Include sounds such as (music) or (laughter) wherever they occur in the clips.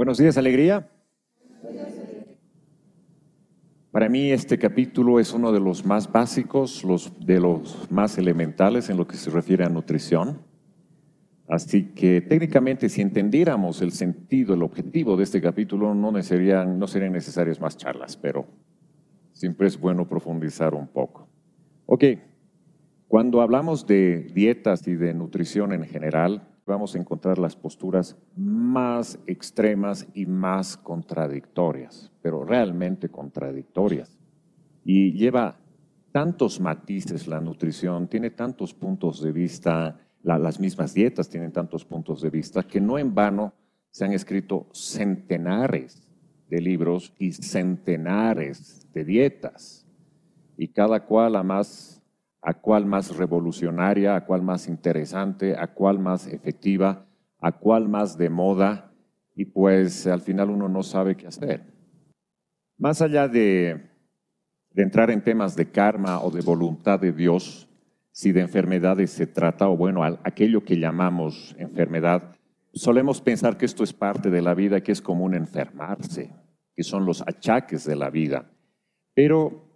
Buenos días, alegría. Para mí este capítulo es uno de los más básicos, los, de los más elementales en lo que se refiere a nutrición. Así que técnicamente si entendiéramos el sentido, el objetivo de este capítulo, no, serían, no serían necesarias más charlas, pero siempre es bueno profundizar un poco. Ok, cuando hablamos de dietas y de nutrición en general, vamos a encontrar las posturas más extremas y más contradictorias, pero realmente contradictorias. Y lleva tantos matices la nutrición, tiene tantos puntos de vista, las mismas dietas tienen tantos puntos de vista, que no en vano se han escrito centenares de libros y centenares de dietas, y cada cual a más a cuál más revolucionaria, a cuál más interesante, a cuál más efectiva, a cuál más de moda, y pues al final uno no sabe qué hacer. Más allá de, entrar en temas de karma o de voluntad de Dios, si de enfermedades se trata, o bueno, aquello que llamamos enfermedad, solemos pensar que esto es parte de la vida, que es común enfermarse, que son los achaques de la vida. Pero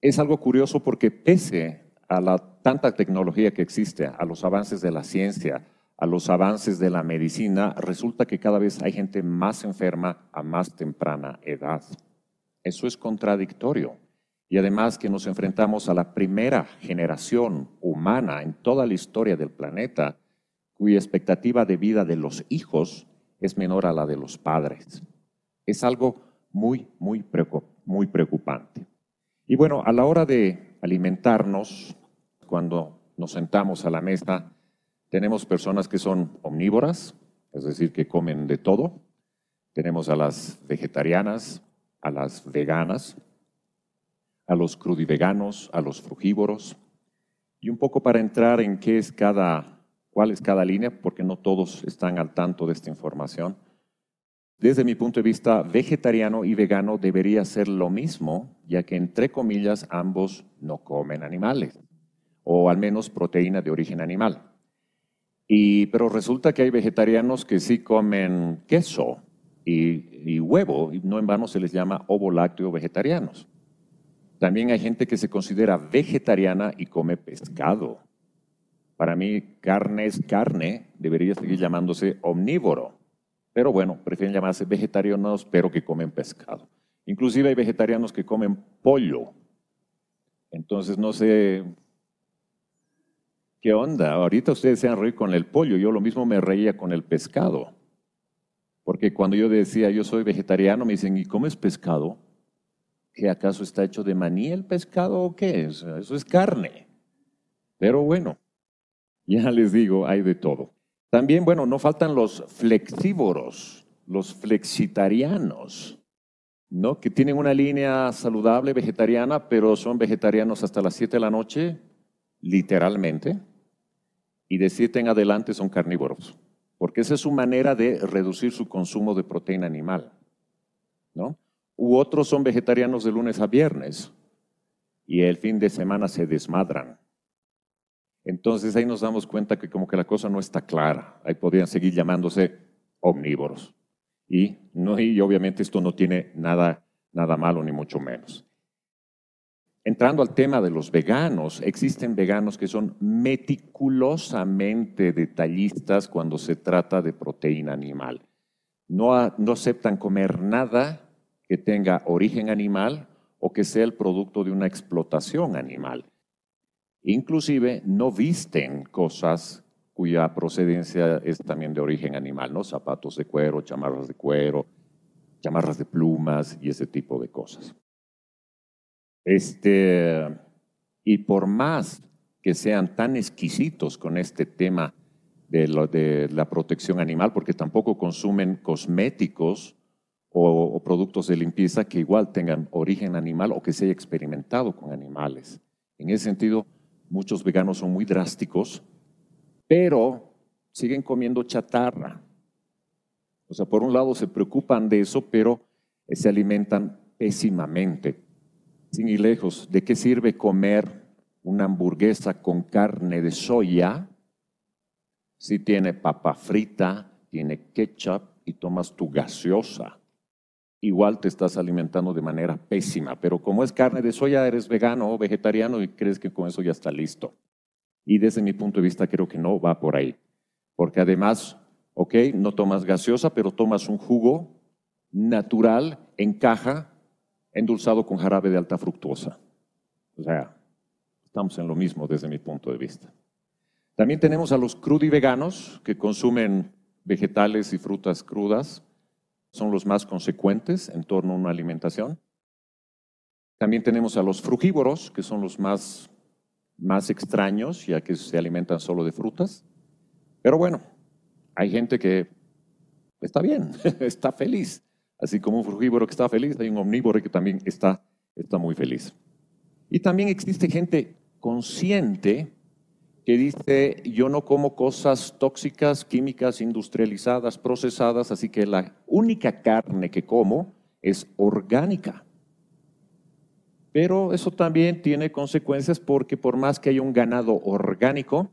es algo curioso porque pese a la tanta tecnología que existe, a los avances de la ciencia, a los avances de la medicina, resulta que cada vez hay gente más enferma a más temprana edad. Eso es contradictorio. Y además que nos enfrentamos a la primera generación humana en toda la historia del planeta cuya expectativa de vida de los hijos es menor a la de los padres. Es algo muy, muy, muy preocupante. Y bueno, a la hora de alimentarnos, cuando nos sentamos a la mesa, tenemos personas que son omnívoras, es decir, que comen de todo. Tenemos a las vegetarianas, a las veganas, a los crudiveganos, a los frugívoros. Y un poco para entrar en qué es cada, cuál es cada línea, porque no todos están al tanto de esta información. Desde mi punto de vista, vegetariano y vegano debería ser lo mismo, ya que entre comillas ambos no comen animales, o al menos proteína de origen animal. Y, pero resulta que hay vegetarianos que sí comen queso y, y huevo, y no en vano se les llama ovo-lácteo vegetarianos. También hay gente que se considera vegetariana y come pescado. Para mí, carne es carne, debería seguir llamándose omnívoro. Pero bueno, prefieren llamarse vegetarianos, pero que comen pescado. Inclusive hay vegetarianos que comen pollo. Entonces no sé qué onda. Ahorita ustedes se han reído con el pollo. Yo lo mismo me reía con el pescado. Porque cuando yo decía yo soy vegetariano, me dicen, ¿y comes pescado? ¿Que acaso está hecho de maní el pescado o qué? Eso es carne. Pero bueno, ya les digo, hay de todo. También, bueno, no faltan los flexívoros, los flexitarianos, ¿no? Que tienen una línea saludable vegetariana, pero son vegetarianos hasta las 7 de la noche, literalmente, y de 7 en adelante son carnívoros, porque esa es su manera de reducir su consumo de proteína animal, ¿no? U otros son vegetarianos de lunes a viernes y el fin de semana se desmadran. Entonces ahí nos damos cuenta que como que la cosa no está clara. Ahí podrían seguir llamándose omnívoros. Y, no, y obviamente esto no tiene nada, malo, ni mucho menos. Entrando al tema de los veganos, existen veganos que son meticulosamente detallistas cuando se trata de proteína animal. no aceptan comer nada que tenga origen animal o que sea el producto de una explotación animal. Inclusive no visten cosas cuya procedencia es también de origen animal, ¿no? Zapatos de cuero, chamarras de cuero, chamarras de plumas y ese tipo de cosas. Este, y por más que sean tan exquisitos con este tema de, la protección animal, porque tampoco consumen cosméticos o, o, productos de limpieza que igual tengan origen animal o que se haya experimentado con animales. En ese sentido, Muchos veganos son muy drásticos, pero siguen comiendo chatarra. O sea, por un lado se preocupan de eso, pero se alimentan pésimamente. Sin ir lejos, ¿de qué sirve comer una hamburguesa con carne de soya si tiene papa frita, tiene ketchup y tomas tu gaseosa? igual te estás alimentando de manera pésima. Pero como es carne de soya, eres vegano o vegetariano y crees que con eso ya está listo. Y desde mi punto de vista creo que no va por ahí. Porque además, ok, no tomas gaseosa, pero tomas un jugo natural en caja endulzado con jarabe de alta fructuosa. O sea, estamos en lo mismo desde mi punto de vista. También tenemos a los veganos que consumen vegetales y frutas crudas, son los más consecuentes en torno a una alimentación. También tenemos a los frugívoros, que son los más, más extraños, ya que se alimentan solo de frutas. Pero bueno, hay gente que está bien, (laughs) está feliz. Así como un frugívoro que está feliz, hay un omnívoro que también está, está muy feliz. Y también existe gente consciente que dice, yo no como cosas tóxicas, químicas, industrializadas, procesadas, así que la única carne que como es orgánica. Pero eso también tiene consecuencias porque por más que haya un ganado orgánico,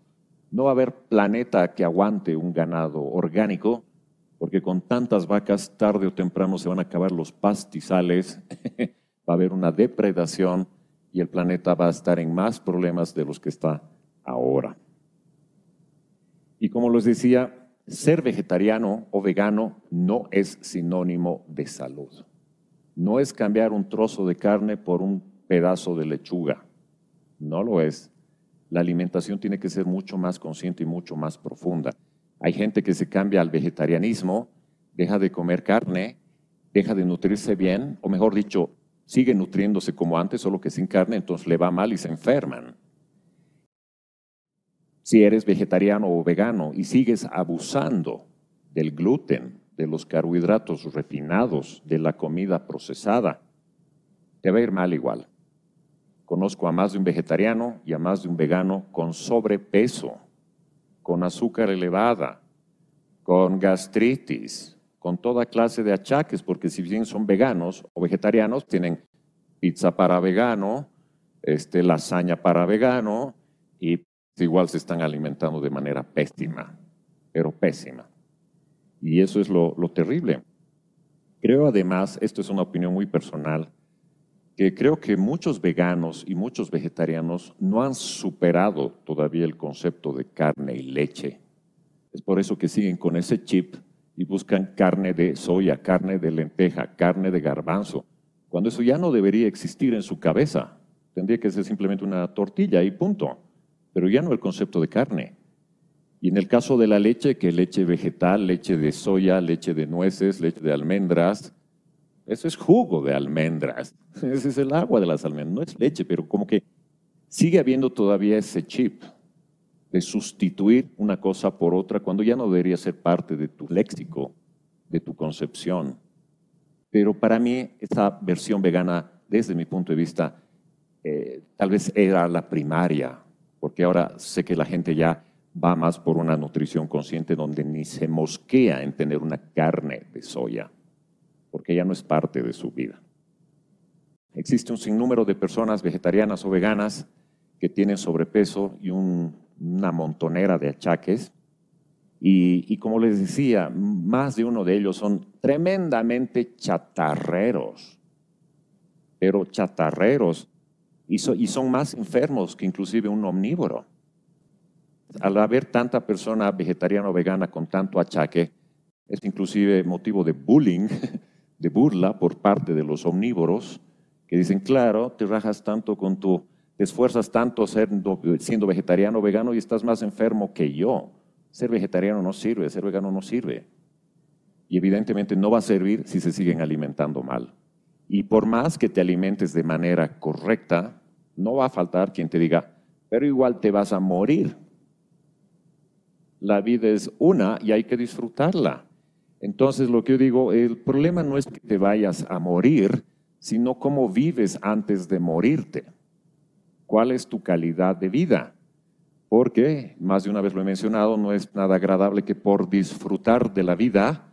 no va a haber planeta que aguante un ganado orgánico, porque con tantas vacas tarde o temprano se van a acabar los pastizales, (laughs) va a haber una depredación y el planeta va a estar en más problemas de los que está y como les decía, ser vegetariano o vegano no es sinónimo de salud. No es cambiar un trozo de carne por un pedazo de lechuga. No lo es. La alimentación tiene que ser mucho más consciente y mucho más profunda. Hay gente que se cambia al vegetarianismo, deja de comer carne, deja de nutrirse bien, o mejor dicho, sigue nutriéndose como antes, solo que sin carne, entonces le va mal y se enferman si eres vegetariano o vegano y sigues abusando del gluten, de los carbohidratos refinados, de la comida procesada, te va a ir mal igual. Conozco a más de un vegetariano y a más de un vegano con sobrepeso, con azúcar elevada, con gastritis, con toda clase de achaques, porque si bien son veganos o vegetarianos, tienen pizza para vegano, este, lasaña para vegano y igual se están alimentando de manera pésima, pero pésima. Y eso es lo, terrible. Creo además, esto es una opinión muy personal, que creo que muchos veganos y muchos vegetarianos no han superado todavía el concepto de carne y leche. Es por eso que siguen con ese chip y buscan carne de soya, carne de lenteja, carne de garbanzo, cuando eso ya no debería existir en su cabeza. Tendría que ser simplemente una tortilla y punto pero ya no el concepto de carne. Y en el caso de la leche, que leche vegetal, leche de soya, leche de nueces, leche de almendras, eso es jugo de almendras, (laughs) ese es el agua de las almendras, no es leche, pero como que sigue habiendo todavía ese chip de sustituir una cosa por otra cuando ya no debería ser parte de tu léxico, de tu concepción. Pero para mí esta versión vegana, desde mi punto de vista, eh, tal vez era la primaria, porque ahora sé que la gente ya va más por una nutrición consciente donde ni se mosquea en tener una carne de soya, porque ya no es parte de su vida. Existe un sinnúmero de personas vegetarianas o veganas que tienen sobrepeso y una montonera de achaques. y como les decía, más de uno de ellos son tremendamente chatarreros, pero chatarreros y, son más enfermos que inclusive un omnívoro. Al haber tanta persona vegetariana o vegana con tanto achaque, es inclusive motivo de bullying, (laughs) de burla por parte de los omnívoros, que dicen, claro, te rajas tanto con tu, te esfuerzas tanto siendo, siendo vegetariano o vegano y estás más enfermo que yo. Ser vegetariano no sirve, ser vegano no sirve. Y evidentemente no va a servir si se siguen alimentando mal. Y por más que te alimentes de manera correcta, no va a faltar quien te diga, pero igual te vas a morir. La vida es una y hay que disfrutarla. Entonces lo que yo digo, el problema no es que te vayas a morir, sino cómo vives antes de morirte. ¿Cuál es tu calidad de vida? Porque, más de una vez lo he mencionado, no es nada agradable que por disfrutar de la vida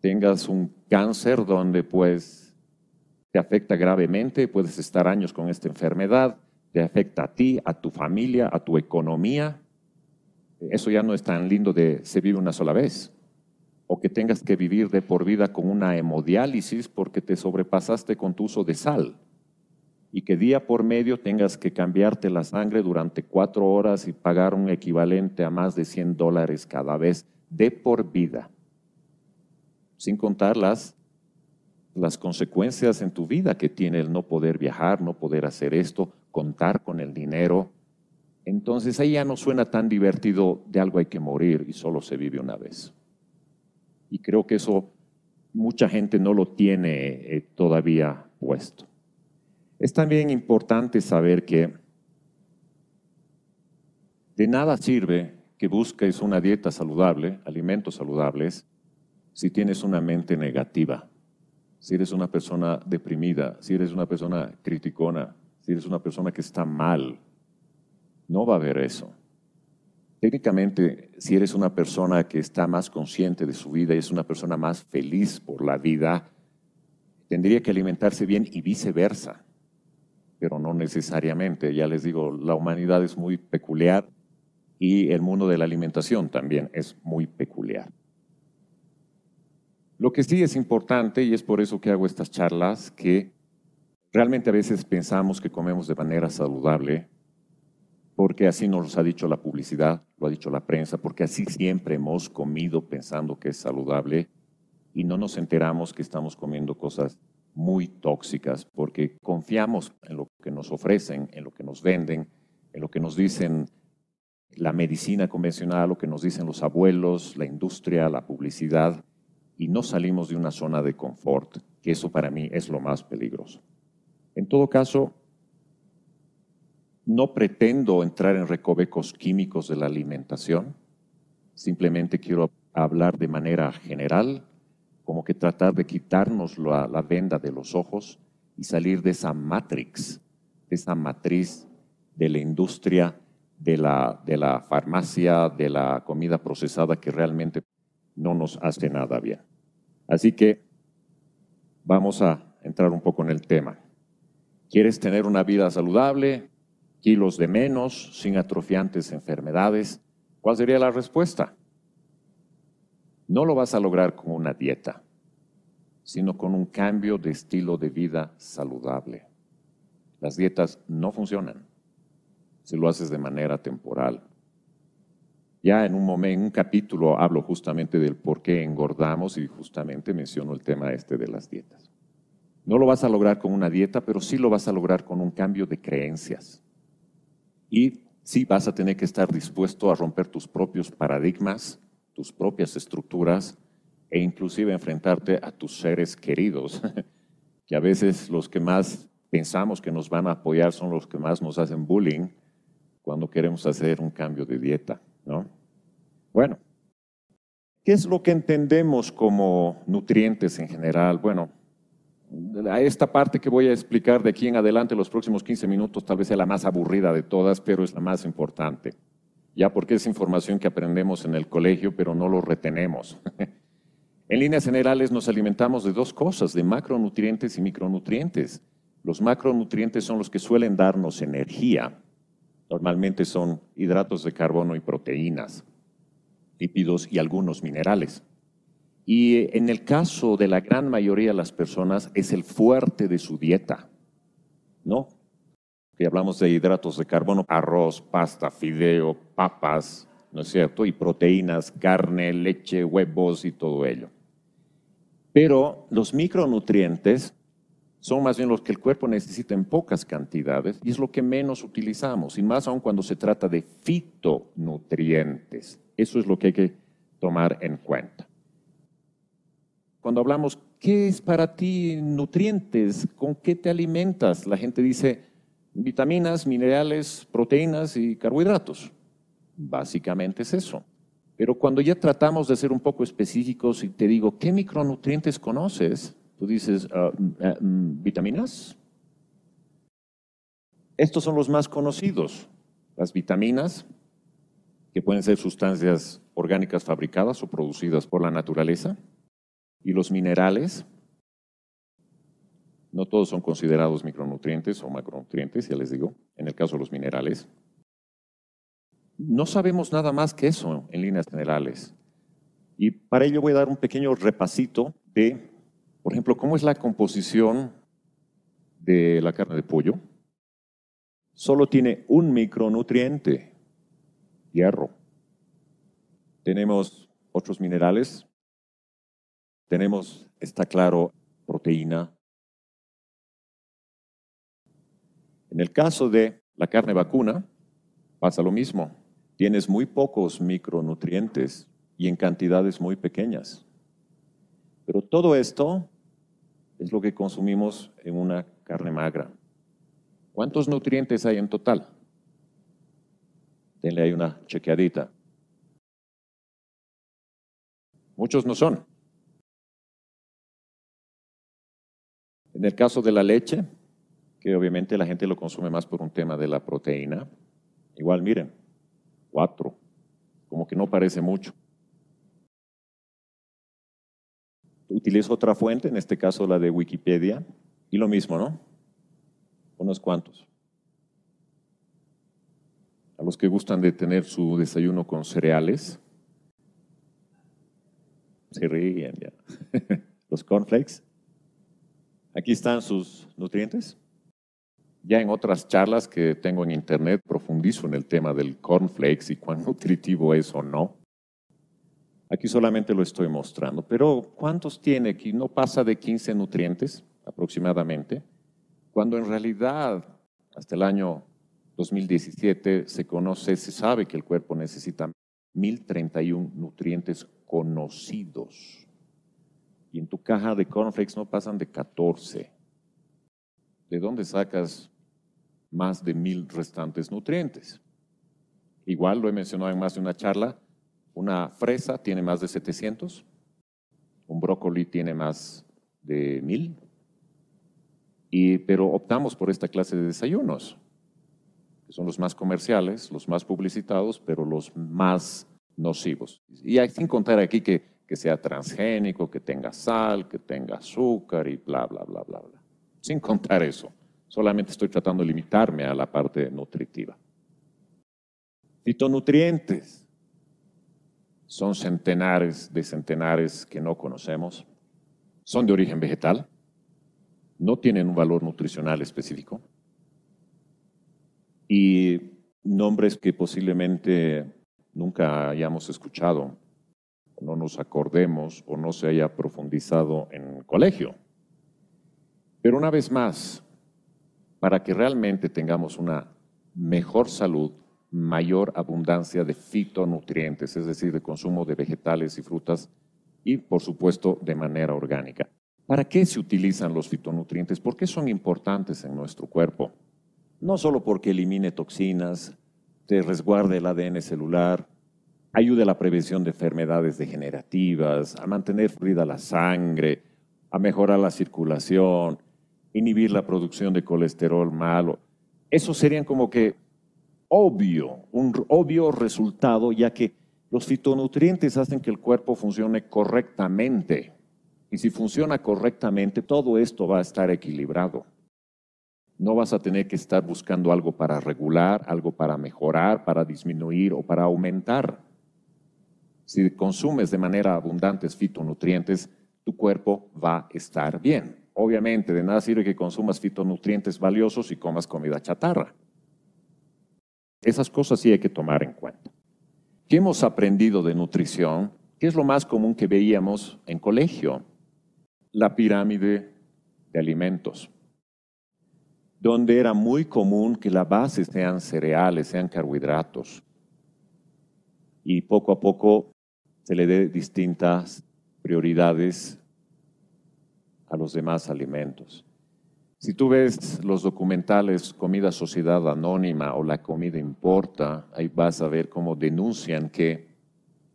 tengas un cáncer donde pues te afecta gravemente, puedes estar años con esta enfermedad, te afecta a ti, a tu familia, a tu economía. Eso ya no es tan lindo de se vive una sola vez. O que tengas que vivir de por vida con una hemodiálisis porque te sobrepasaste con tu uso de sal. Y que día por medio tengas que cambiarte la sangre durante cuatro horas y pagar un equivalente a más de 100 dólares cada vez de por vida. Sin contar las las consecuencias en tu vida que tiene el no poder viajar, no poder hacer esto, contar con el dinero. Entonces ahí ya no suena tan divertido de algo hay que morir y solo se vive una vez. Y creo que eso mucha gente no lo tiene eh, todavía puesto. Es también importante saber que de nada sirve que busques una dieta saludable, alimentos saludables, si tienes una mente negativa si eres una persona deprimida, si eres una persona criticona, si eres una persona que está mal, no va a haber eso. Técnicamente, si eres una persona que está más consciente de su vida y es una persona más feliz por la vida, tendría que alimentarse bien y viceversa, pero no necesariamente. Ya les digo, la humanidad es muy peculiar y el mundo de la alimentación también es muy peculiar. Lo que sí es importante, y es por eso que hago estas charlas, que realmente a veces pensamos que comemos de manera saludable, porque así nos ha dicho la publicidad, lo ha dicho la prensa, porque así siempre hemos comido pensando que es saludable y no nos enteramos que estamos comiendo cosas muy tóxicas, porque confiamos en lo que nos ofrecen, en lo que nos venden, en lo que nos dicen la medicina convencional, lo que nos dicen los abuelos, la industria, la publicidad, y no salimos de una zona de confort, que eso para mí es lo más peligroso. En todo caso, no pretendo entrar en recovecos químicos de la alimentación, simplemente quiero hablar de manera general, como que tratar de quitarnos la, la venda de los ojos y salir de esa matrix, de esa matriz de la industria, de la, de la farmacia, de la comida procesada que realmente no nos hace nada bien. Así que vamos a entrar un poco en el tema. ¿Quieres tener una vida saludable? ¿Kilos de menos? ¿Sin atrofiantes enfermedades? ¿Cuál sería la respuesta? No lo vas a lograr con una dieta, sino con un cambio de estilo de vida saludable. Las dietas no funcionan si lo haces de manera temporal. Ya en un momento, en un capítulo hablo justamente del por qué engordamos y justamente menciono el tema este de las dietas. No lo vas a lograr con una dieta, pero sí lo vas a lograr con un cambio de creencias. Y sí vas a tener que estar dispuesto a romper tus propios paradigmas, tus propias estructuras e inclusive enfrentarte a tus seres queridos, (laughs) que a veces los que más pensamos que nos van a apoyar son los que más nos hacen bullying cuando queremos hacer un cambio de dieta, ¿no? Bueno, ¿qué es lo que entendemos como nutrientes en general? Bueno, esta parte que voy a explicar de aquí en adelante, los próximos 15 minutos, tal vez sea la más aburrida de todas, pero es la más importante. Ya porque es información que aprendemos en el colegio, pero no lo retenemos. (laughs) en líneas generales nos alimentamos de dos cosas, de macronutrientes y micronutrientes. Los macronutrientes son los que suelen darnos energía. Normalmente son hidratos de carbono y proteínas lípidos y algunos minerales. Y eh, en el caso de la gran mayoría de las personas es el fuerte de su dieta, ¿no? Que hablamos de hidratos de carbono, arroz, pasta, fideo, papas, ¿no es cierto? Y proteínas, carne, leche, huevos y todo ello. Pero los micronutrientes son más bien los que el cuerpo necesita en pocas cantidades y es lo que menos utilizamos, y más aún cuando se trata de fitonutrientes. Eso es lo que hay que tomar en cuenta. Cuando hablamos, ¿qué es para ti nutrientes? ¿Con qué te alimentas? La gente dice vitaminas, minerales, proteínas y carbohidratos. Básicamente es eso. Pero cuando ya tratamos de ser un poco específicos y te digo, ¿qué micronutrientes conoces? Tú dices, ah, mm, ah, mm, vitaminas. Estos son los más conocidos. Las vitaminas, que pueden ser sustancias orgánicas fabricadas o producidas por la naturaleza, y los minerales. No todos son considerados micronutrientes o macronutrientes, ya les digo, en el caso de los minerales. No sabemos nada más que eso en líneas generales. Y para ello voy a dar un pequeño repasito de, por ejemplo, cómo es la composición de la carne de pollo. Solo tiene un micronutriente, hierro. Tenemos otros minerales. Tenemos, está claro, proteína. En el caso de la carne vacuna, pasa lo mismo. Tienes muy pocos micronutrientes y en cantidades muy pequeñas. Pero todo esto es lo que consumimos en una carne magra. ¿Cuántos nutrientes hay en total? Le hay una chequeadita. Muchos no son. En el caso de la leche, que obviamente la gente lo consume más por un tema de la proteína, igual miren, cuatro, como que no parece mucho. Utilizo otra fuente, en este caso la de Wikipedia, y lo mismo, ¿no? Unos cuantos a los que gustan de tener su desayuno con cereales. Se ríen ya. (laughs) los cornflakes. Aquí están sus nutrientes. Ya en otras charlas que tengo en internet profundizo en el tema del cornflakes y cuán (laughs) nutritivo es o no. Aquí solamente lo estoy mostrando, pero ¿cuántos tiene aquí? No pasa de 15 nutrientes aproximadamente, cuando en realidad hasta el año 2017 se conoce, se sabe que el cuerpo necesita 1031 nutrientes conocidos. Y en tu caja de cornflakes no pasan de 14. ¿De dónde sacas más de mil restantes nutrientes? Igual lo he mencionado en más de una charla, una fresa tiene más de 700, un brócoli tiene más de 1000, pero optamos por esta clase de desayunos que son los más comerciales, los más publicitados, pero los más nocivos. Y hay sin contar aquí que, que sea transgénico, que tenga sal, que tenga azúcar y bla, bla, bla, bla, bla. Sin contar eso. Solamente estoy tratando de limitarme a la parte nutritiva. Fitonutrientes. Son centenares de centenares que no conocemos. Son de origen vegetal. No tienen un valor nutricional específico y nombres que posiblemente nunca hayamos escuchado, no nos acordemos o no se haya profundizado en colegio. Pero una vez más, para que realmente tengamos una mejor salud, mayor abundancia de fitonutrientes, es decir, de consumo de vegetales y frutas y, por supuesto, de manera orgánica. ¿Para qué se utilizan los fitonutrientes? ¿Por qué son importantes en nuestro cuerpo? no solo porque elimine toxinas, te resguarde el ADN celular, ayude a la prevención de enfermedades degenerativas, a mantener fluida la sangre, a mejorar la circulación, inhibir la producción de colesterol malo. Eso serían como que obvio, un obvio resultado, ya que los fitonutrientes hacen que el cuerpo funcione correctamente. Y si funciona correctamente, todo esto va a estar equilibrado no vas a tener que estar buscando algo para regular, algo para mejorar, para disminuir o para aumentar. Si consumes de manera abundante fitonutrientes, tu cuerpo va a estar bien. Obviamente, de nada sirve que consumas fitonutrientes valiosos y comas comida chatarra. Esas cosas sí hay que tomar en cuenta. ¿Qué hemos aprendido de nutrición? ¿Qué es lo más común que veíamos en colegio? La pirámide de alimentos donde era muy común que la base sean cereales, sean carbohidratos. Y poco a poco se le dé distintas prioridades a los demás alimentos. Si tú ves los documentales Comida Sociedad Anónima o La Comida Importa, ahí vas a ver cómo denuncian que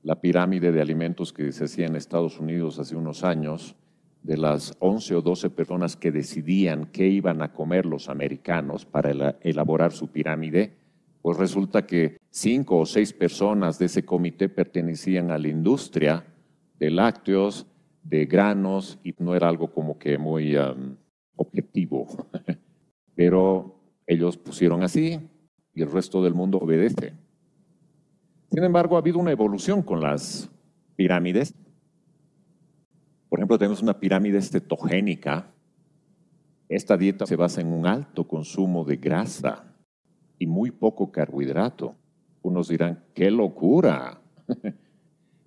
la pirámide de alimentos que se hacía en Estados Unidos hace unos años de las 11 o 12 personas que decidían qué iban a comer los americanos para elaborar su pirámide, pues resulta que cinco o seis personas de ese comité pertenecían a la industria de lácteos, de granos, y no era algo como que muy objetivo. (laughs) Pero ellos pusieron así y el resto del mundo obedece. Sin embargo, ha habido una evolución con las pirámides por ejemplo, tenemos una pirámide estetogénica. Esta dieta se basa en un alto consumo de grasa y muy poco carbohidrato. Unos dirán, ¡qué locura! (laughs)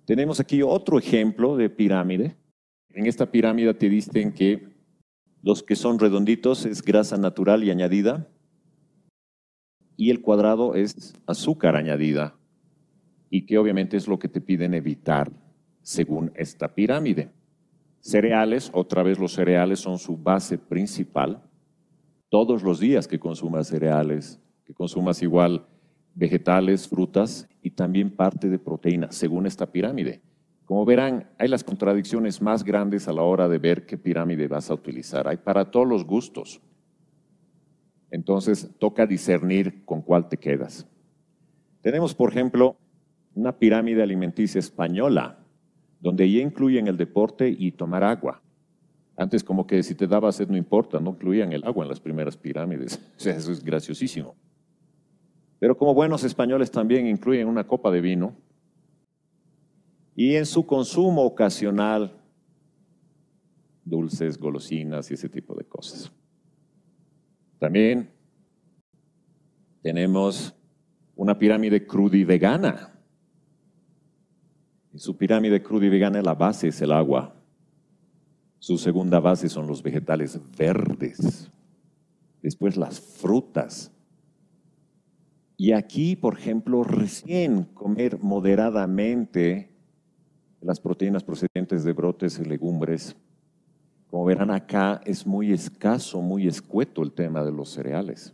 tenemos aquí otro ejemplo de pirámide. En esta pirámide te dicen que los que son redonditos es grasa natural y añadida, y el cuadrado es azúcar añadida, y que obviamente es lo que te piden evitar según esta pirámide. Cereales, otra vez los cereales son su base principal. Todos los días que consumas cereales, que consumas igual vegetales, frutas y también parte de proteína, según esta pirámide. Como verán, hay las contradicciones más grandes a la hora de ver qué pirámide vas a utilizar. Hay para todos los gustos. Entonces, toca discernir con cuál te quedas. Tenemos, por ejemplo, una pirámide alimenticia española donde ya incluyen el deporte y tomar agua. Antes como que si te daba sed no importa, no incluían el agua en las primeras pirámides. (laughs) O sea, eso es graciosísimo. Pero como buenos españoles también incluyen una copa de vino y en su consumo ocasional dulces, golosinas y ese tipo de cosas. También tenemos una pirámide crudivegana su pirámide cruda y vegana la base es el agua. Su segunda base son los vegetales verdes. Después las frutas. Y aquí, por ejemplo, recién comer moderadamente las proteínas procedentes de brotes y legumbres. Como verán acá, es muy escaso, muy escueto el tema de los cereales.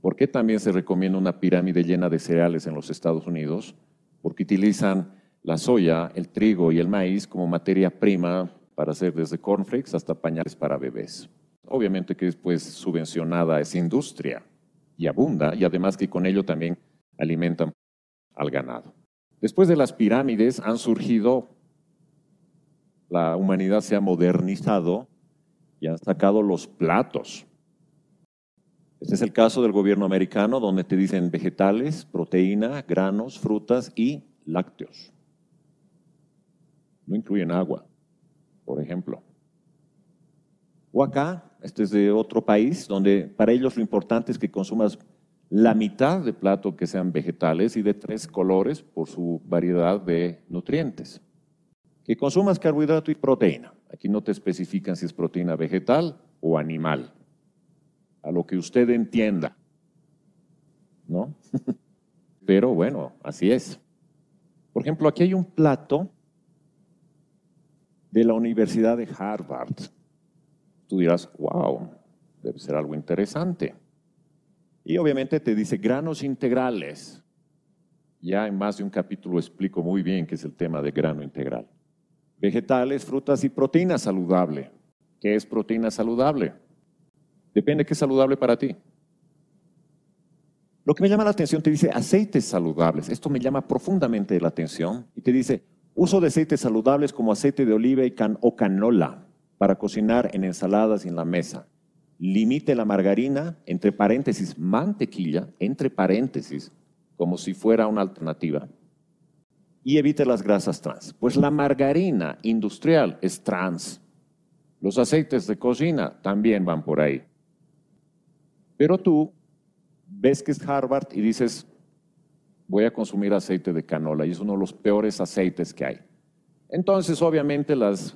¿Por qué también se recomienda una pirámide llena de cereales en los Estados Unidos? Porque utilizan la soya, el trigo y el maíz como materia prima para hacer desde cornflakes hasta pañales para bebés. Obviamente que es pues, subvencionada esa industria y abunda y además que con ello también alimentan al ganado. Después de las pirámides han surgido, la humanidad se ha modernizado y han sacado los platos. Este es el caso del gobierno americano donde te dicen vegetales, proteína, granos, frutas y lácteos no incluyen agua, por ejemplo. O acá, este es de otro país, donde para ellos lo importante es que consumas la mitad de plato que sean vegetales y de tres colores por su variedad de nutrientes. Que consumas carbohidrato y proteína. Aquí no te especifican si es proteína vegetal o animal. A lo que usted entienda. ¿No? (laughs) Pero bueno, así es. Por ejemplo, aquí hay un plato de la Universidad de Harvard. Tú dirás, wow, debe ser algo interesante. Y obviamente te dice granos integrales. Ya en más de un capítulo explico muy bien qué es el tema de grano integral. Vegetales, frutas y proteínas saludable. ¿Qué es proteína saludable? Depende qué es saludable para ti. Lo que me llama la atención te dice aceites saludables. Esto me llama profundamente la atención y te dice Uso de aceites saludables como aceite de oliva y o canola para cocinar en ensaladas y en la mesa. Limite la margarina, entre paréntesis, mantequilla, entre paréntesis, como si fuera una alternativa. Y evite las grasas trans. Pues la margarina industrial es trans. Los aceites de cocina también van por ahí. Pero tú ves que es Harvard y dices, voy a consumir aceite de canola y es uno de los peores aceites que hay. Entonces, obviamente, las,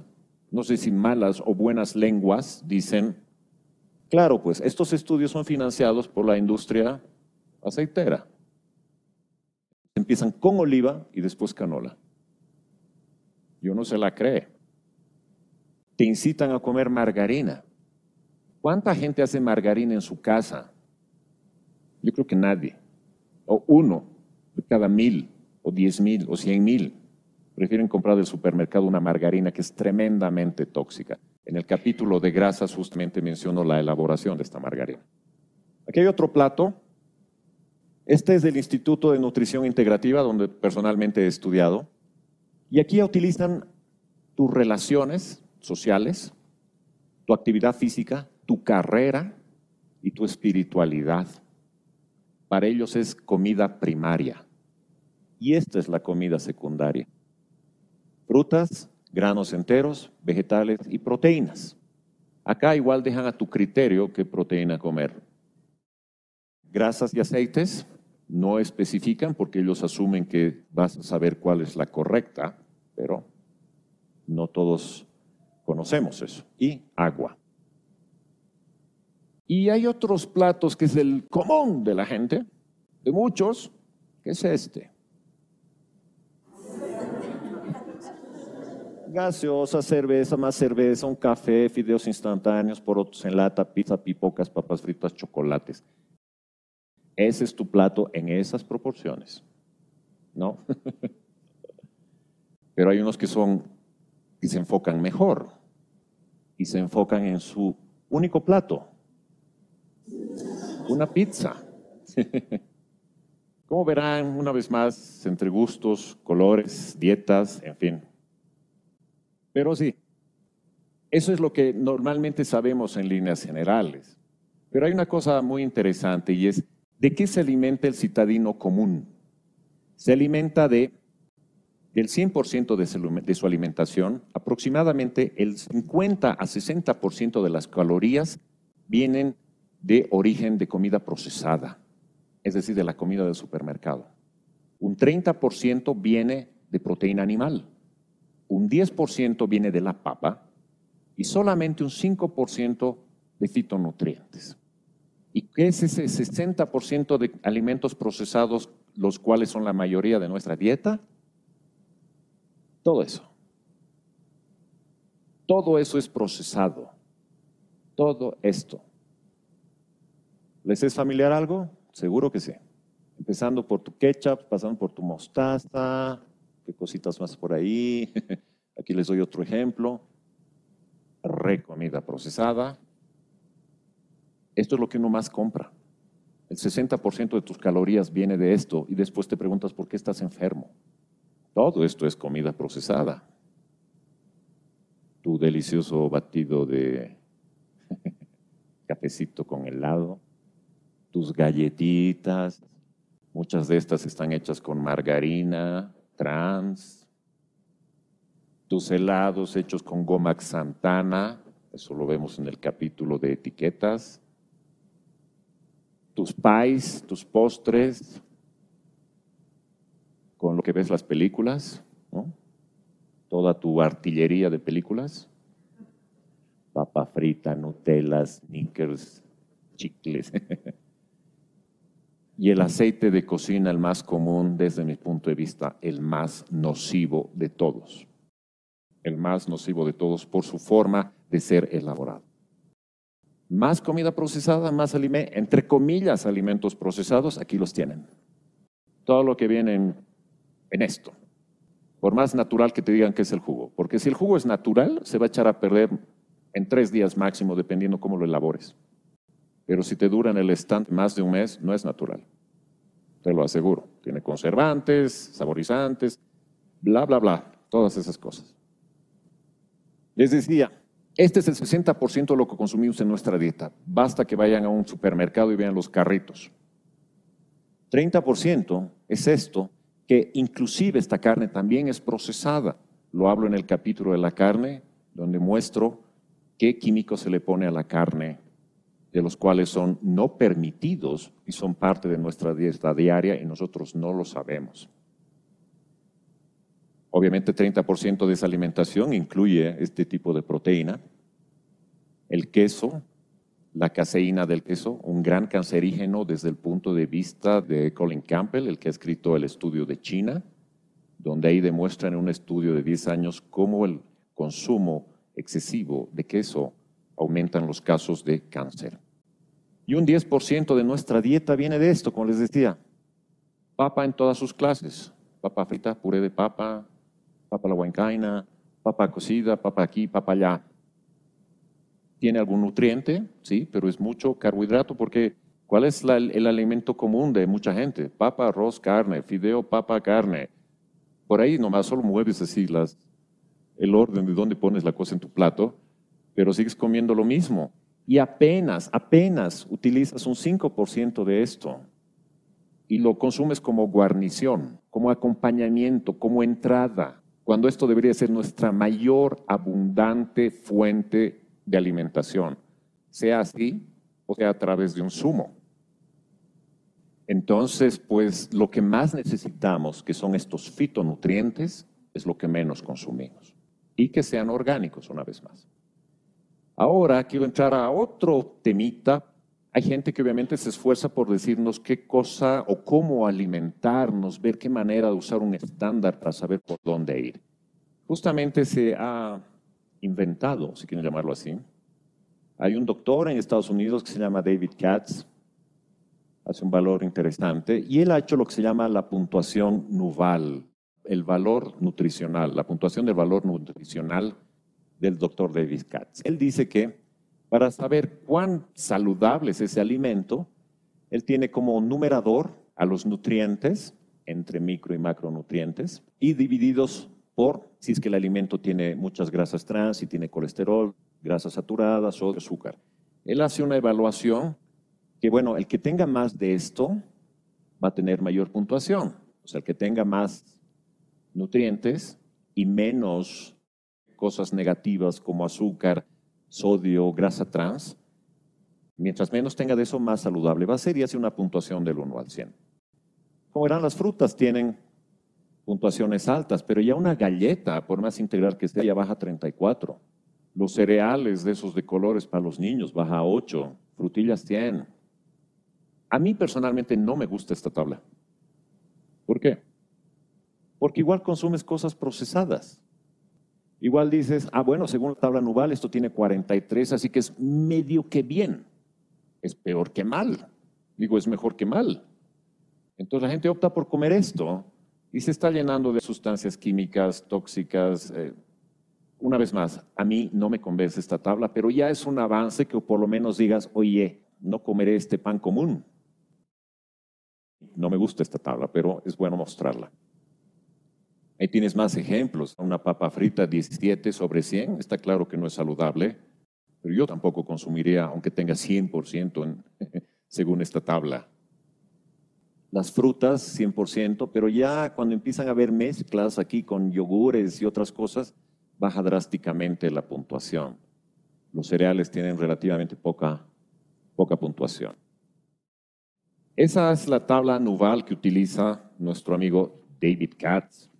no sé si malas o buenas lenguas dicen, claro, pues estos estudios son financiados por la industria aceitera. Empiezan con oliva y después canola. Y uno se la cree. Te incitan a comer margarina. ¿Cuánta gente hace margarina en su casa? Yo creo que nadie. O uno, cada mil o diez mil o cien mil. Prefieren comprar del supermercado una margarina que es tremendamente tóxica. En el capítulo de grasas justamente menciono la elaboración de esta margarina. Aquí hay otro plato. Este es del Instituto de Nutrición Integrativa, donde personalmente he estudiado. Y aquí utilizan tus relaciones sociales, tu actividad física, tu carrera y tu espiritualidad para ellos es comida primaria. Y esta es la comida secundaria. Frutas, granos enteros, vegetales y proteínas. Acá igual dejan a tu criterio qué proteína comer. Grasas y aceites no especifican porque ellos asumen que vas a saber cuál es la correcta, pero no todos conocemos eso. Y agua. Y hay otros platos que es el común de la gente, de muchos, que es este. Gaseosa, cerveza, más cerveza, un café, fideos instantáneos, porotos en lata, pizza, pipocas, papas fritas, chocolates. Ese es tu plato en esas proporciones. ¿No? (laughs) Pero hay unos que son y se enfocan mejor y se enfocan en su único plato, una pizza. (laughs) Como verán, una vez más, entre gustos, colores, dietas, en fin. Pero sí, eso es lo que normalmente sabemos en líneas generales. Pero hay una cosa muy interesante y es, ¿de qué se alimenta el citadino común? Se alimenta de, del 100% de su, alimentación, aproximadamente el 50 a 60% de las calorías vienen de origen de comida procesada, es decir, de la comida del supermercado. Un 30% viene de proteína animal, un 10% viene de la papa y solamente un 5% de fitonutrientes. ¿Y qué es ese 60% de alimentos procesados, los cuales son la mayoría de nuestra dieta? Todo eso. Todo eso es procesado. Todo esto. ¿Les es familiar algo? Seguro que sí. Empezando por tu ketchup, pasando por tu mostaza, qué cositas más por ahí. (laughs) Aquí les doy otro ejemplo. Recomida procesada. Esto es lo que uno más compra. El 60% de tus calorías viene de esto y después te preguntas por qué estás enfermo. Todo esto es comida procesada. Tu delicioso batido de (laughs) cafecito con helado tus galletitas, muchas de estas están hechas con margarina, trans, tus helados hechos con goma xantana, eso lo vemos en el capítulo de etiquetas, tus pies, tus postres, con lo que ves las películas, toda tu artillería de películas, papa frita, Nutella, sneakers, chicles. (laughs) y el mm. aceite de cocina el más común, desde mi punto de vista, el más nocivo de todos. El más nocivo de todos por su forma de ser elaborado. Más comida procesada, más alimentos, entre comillas, alimentos procesados, aquí los tienen. Todo lo que viene en, esto. Por más natural que te digan que es el jugo. Porque si el jugo es natural, se va a echar a perder en tres días máximo, dependiendo cómo lo elabores. Pero si te dura en el estante más de un mes, no es natural. Te lo aseguro. Tiene conservantes, saborizantes, bla, bla, bla. Todas esas cosas. Les decía, este es el 60% de lo que consumimos en nuestra dieta. Basta que vayan a un supermercado y vean los carritos. 30% es esto, que inclusive esta carne también es procesada. Lo hablo en el capítulo de la carne, donde muestro qué químico se le pone a la carne de los cuales son no permitidos y son parte de nuestra dieta diaria y nosotros no lo sabemos. Obviamente 30% de esa alimentación incluye este tipo de proteína, el queso, la caseína del queso, un gran cancerígeno desde el punto de vista de Colin Campbell, el que ha escrito el estudio de China, donde ahí demuestran en un estudio de 10 años cómo el consumo excesivo de queso aumentan los casos de cáncer. Y un 10% de nuestra dieta viene de esto, como les decía. Papa en todas sus clases. Papa frita, puré de papa, papa la huancaina, papa cocida, papa aquí, papa allá. Tiene algún nutriente, sí, pero es mucho carbohidrato porque ¿cuál es el, alimento común de mucha gente? Papa, arroz, carne, fideo, papa, carne. Por ahí nomás solo mueves así las, el orden de dónde pones la cosa en tu plato pero sigues comiendo lo mismo. Y apenas, apenas utilizas un 5% de esto y lo consumes como guarnición, como acompañamiento, como entrada, cuando esto debería ser nuestra mayor abundante fuente de alimentación, sea así o sea a través de un zumo. Entonces, pues lo que más necesitamos, que son estos fitonutrientes, es lo que menos consumimos y que sean orgánicos una vez más. Ahora quiero entrar a otro temita. Hay gente que obviamente se esfuerza por decirnos qué cosa o cómo alimentarnos, ver qué manera de usar un estándar para saber por dónde ir. Justamente se ha inventado, si quieren llamarlo así. Hay un doctor en Estados Unidos que se llama David Katz, hace un valor interesante, y él ha hecho lo que se llama la puntuación nuval, el valor nutricional, la puntuación del valor nutricional del doctor David Katz. Él dice que para saber cuán saludable es ese alimento, él tiene como numerador a los nutrientes, entre micro y macronutrientes, y divididos por si es que el alimento tiene muchas grasas trans, y tiene colesterol, grasas saturadas o azúcar. Él hace una evaluación que, bueno, el que tenga más de esto va a tener mayor puntuación. O sea, el que tenga más nutrientes y menos cosas negativas como azúcar, sodio, grasa trans, mientras menos tenga de eso, más saludable va a ser y hace una puntuación del 1 al 100. Como eran las frutas tienen puntuaciones altas, pero ya una galleta, por más integral que esté, ya baja 34. Los cereales de esos de colores para los niños baja 8, frutillas 100. A mí personalmente no me gusta esta tabla. ¿Por qué? Porque igual consumes cosas procesadas. Igual dices, ah, bueno, según la tabla Nubal, esto tiene 43, así que es medio que bien. Es peor que mal. Digo, es mejor que mal. Entonces la gente opta por comer esto y se está llenando de sustancias químicas, tóxicas. Eh. una vez más, a mí no me convence esta tabla, pero ya es un avance que por lo menos digas, oye, no comeré este pan común. No me gusta esta tabla, pero es bueno mostrarla. Ahí tienes más ejemplos. Una papa frita 17 sobre 100, está claro que no es saludable, pero yo tampoco consumiría, aunque tenga 100% (laughs) según esta tabla. Las frutas, 100%, pero ya cuando empiezan a haber mezclas aquí con yogures y otras cosas, baja drásticamente la puntuación. Los cereales tienen relativamente poca, poca puntuación. Esa es la tabla NUVAL que utiliza nuestro amigo David Katz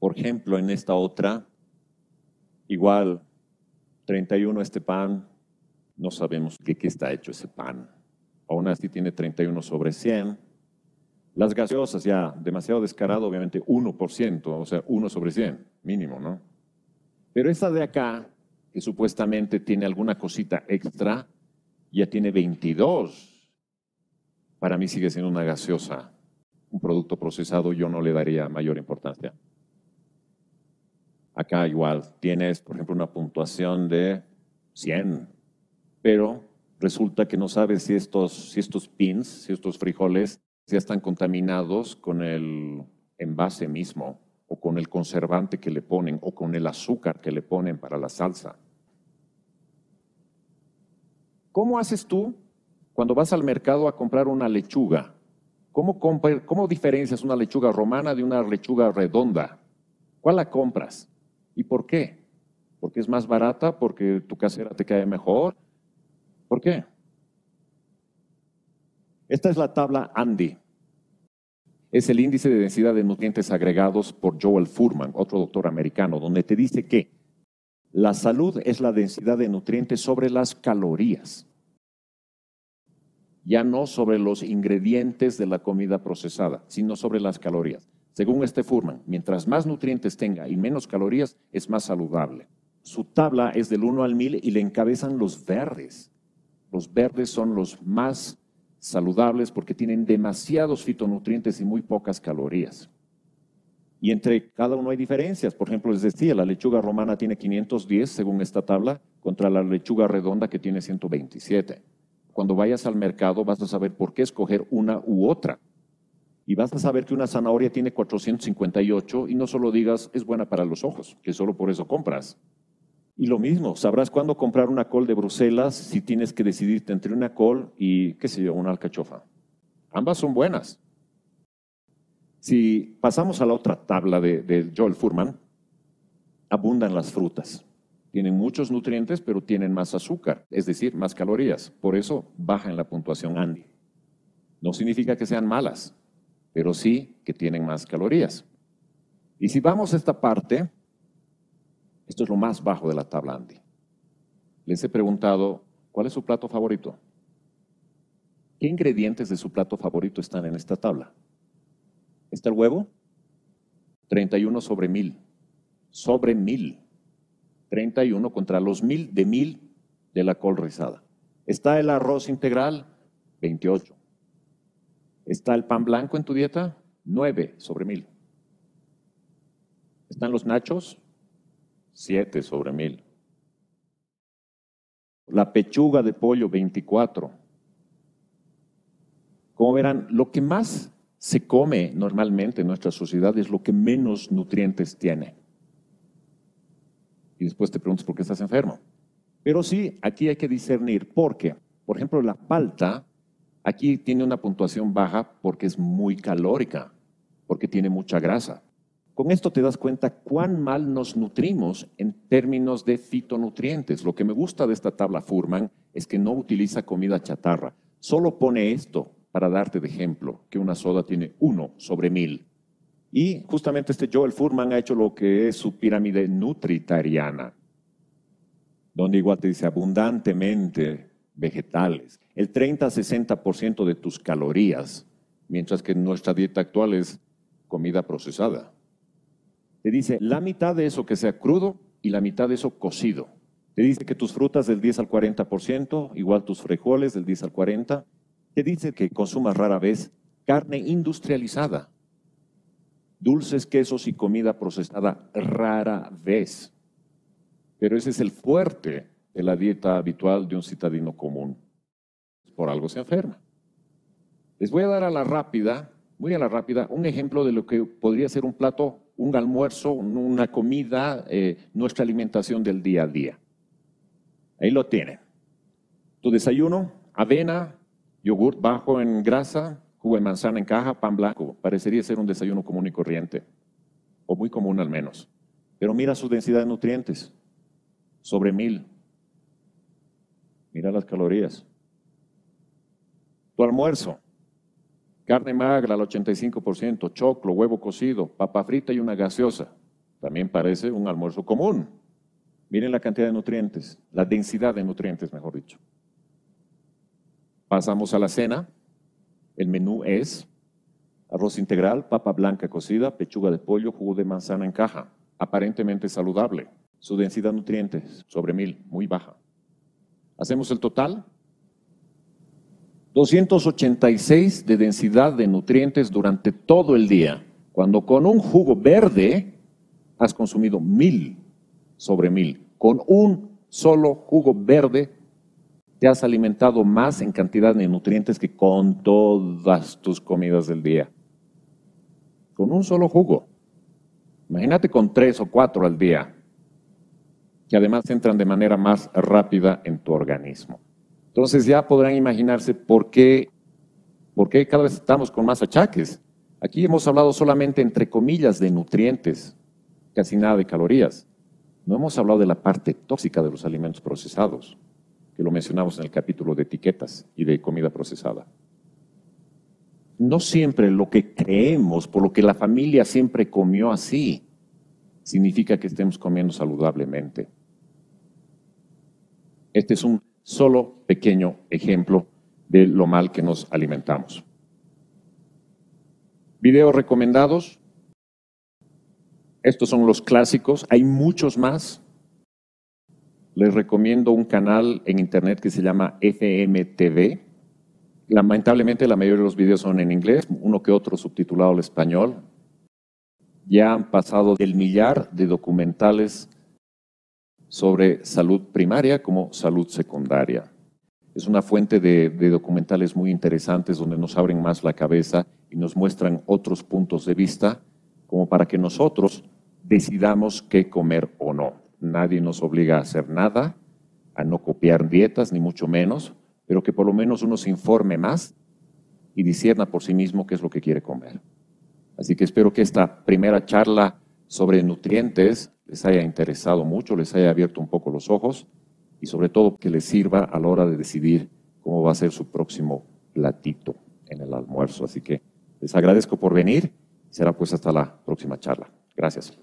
por ejemplo, en esta otra, igual, 31 este pan, no sabemos qué está hecho ese pan. Aún así tiene 31 sobre 100. Las gaseosas ya, demasiado descarado, obviamente 1%, o sea, 1 sobre 100, mínimo, ¿no? Pero esta de acá, que supuestamente tiene alguna cosita extra, ya tiene 22. Para mí sigue siendo una gaseosa. Un producto procesado yo no le daría mayor importancia. Acá igual tienes, por ejemplo, una puntuación de 100, pero resulta que no sabes si estos, si estos pins, si estos frijoles ya están contaminados con el envase mismo o con el conservante que le ponen o con el azúcar que le ponen para la salsa. ¿Cómo haces tú cuando vas al mercado a comprar una lechuga? ¿Cómo, ¿Cómo diferencias una lechuga romana de una lechuga redonda? ¿Cuál la compras? ¿Y por qué? ¿Porque es más barata? ¿Porque tu casera te cae mejor? ¿Por qué? Esta es la tabla Andy. Es el índice de densidad de nutrientes agregados por Joel Furman, otro doctor americano, donde te dice que la salud es la densidad de nutrientes sobre las calorías, ya no sobre los ingredientes de la comida procesada, sino sobre las calorías. Según este Furman, mientras más nutrientes tenga y menos calorías, es más saludable. Su tabla es del 1 al 1000 y le encabezan los verdes. Los verdes son los más saludables porque tienen demasiados fitonutrientes y muy pocas calorías. Y entre cada uno hay diferencias. Por ejemplo, les decía, la lechuga romana tiene 510 según esta tabla contra la lechuga redonda que tiene 127. Cuando vayas al mercado vas a saber por qué escoger una u otra y vas a saber que una zanahoria tiene 458 y no solo digas es buena para los ojos, que solo por eso compras. Y lo mismo, sabrás cuándo comprar una col de Bruselas si tienes que decidirte entre una col y, qué sé yo, una alcachofa. Ambas son buenas. Si pasamos a la otra tabla de, de Joel Furman, abundan las frutas. Tienen muchos nutrientes, pero tienen más azúcar, es decir, más calorías. Por eso baja en la puntuación Andy. No significa que sean malas, pero sí que tienen más calorías. Y si vamos a esta parte, esto es lo más bajo de la tabla Andy. Les he preguntado, ¿cuál es su plato favorito? ¿Qué ingredientes de su plato favorito están en esta tabla? ¿Está el huevo? 31 sobre 1000. Sobre 1000. 31 contra los 1000 de 1000 de la col rizada. ¿Está el arroz integral? 28. ¿Está el pan blanco en tu dieta? 9 sobre 1000. ¿Están los nachos? 7 sobre 1000. La pechuga de pollo, 24. Como verán, lo que más se come normalmente en nuestra sociedad es lo que menos nutrientes tiene. Y después te preguntas por qué estás enfermo. Pero sí, aquí hay que discernir, por qué. por ejemplo, la palta Aquí tiene una puntuación baja porque es muy calórica, porque tiene mucha grasa. Con esto te das cuenta cuán mal nos nutrimos en términos de fitonutrientes. Lo que me gusta de esta tabla Furman es que no utiliza comida chatarra. Solo pone esto para darte de ejemplo, que una soda tiene 1 sobre mil. Y justamente este Joel Furman ha hecho lo que es su pirámide nutritariana, donde igual te dice abundantemente vegetales el 30-60% de tus calorías, mientras que nuestra dieta actual es comida procesada. Te dice la mitad de eso que sea crudo y la mitad de eso cocido. Te dice que tus frutas del 10 al 40%, igual tus frijoles del 10 al 40%. Te dice que consumas rara vez carne industrializada, dulces, quesos y comida procesada rara vez. Pero ese es el fuerte de la dieta habitual de un citadino común por algo se enferma. Les voy a dar a la rápida, muy a la rápida, un ejemplo de lo que podría ser un plato, un almuerzo, una comida, eh, nuestra alimentación del día a día. Ahí lo tienen. Tu desayuno, avena, yogurt bajo en grasa, jugo de manzana en caja, pan blanco. Parecería ser un desayuno común y corriente, o muy común al menos. Pero mira su densidad de nutrientes, sobre mil. Mira las calorías almuerzo, carne magra al 85%, choclo, huevo cocido, papa frita y una gaseosa. También parece un almuerzo común. Miren la cantidad de nutrientes, la densidad de nutrientes, mejor dicho. Pasamos a la cena. El menú es arroz integral, papa blanca cocida, pechuga de pollo, jugo de manzana en caja. Aparentemente saludable. Su densidad de nutrientes sobre mil, muy baja. Hacemos el total 286 de densidad de nutrientes durante todo el día, cuando con un jugo verde has consumido mil sobre mil. Con un solo jugo verde te has alimentado más en cantidad de nutrientes que con todas tus comidas del día. Con un solo jugo. Imagínate con tres o cuatro al día, que además entran de manera más rápida en tu organismo. Entonces ya podrán imaginarse por qué, por cada vez estamos con más achaques. Aquí hemos hablado solamente, entre comillas, de nutrientes, casi nada de calorías. No hemos hablado de la parte tóxica de los alimentos procesados, que lo mencionamos en el capítulo de etiquetas y de comida procesada. No siempre lo que creemos, por lo que la familia siempre comió así, significa que estemos comiendo saludablemente. Este es un Solo pequeño ejemplo de lo mal que nos alimentamos. Videos recomendados. Estos son los clásicos. Hay muchos más. Les recomiendo un canal en internet que se llama FMTV. Lamentablemente la mayoría de los videos son en inglés, uno que otro subtitulado al español. Ya han pasado del millar de documentales sobre salud primaria como salud secundaria. Es una fuente de, documentales muy interesantes donde nos abren más la cabeza y nos muestran otros puntos de vista como para que nosotros decidamos qué comer o no. Nadie nos obliga a hacer nada, a no copiar dietas, ni mucho menos, pero que por lo menos uno se informe más y discierna por sí mismo qué es lo que quiere comer. Así que espero que esta primera charla sobre nutrientes les haya interesado mucho, les haya abierto un poco los ojos y sobre todo que les sirva a la hora de decidir cómo va a ser su próximo platito en el almuerzo. Así que les agradezco por venir. Será pues hasta la próxima charla. Gracias.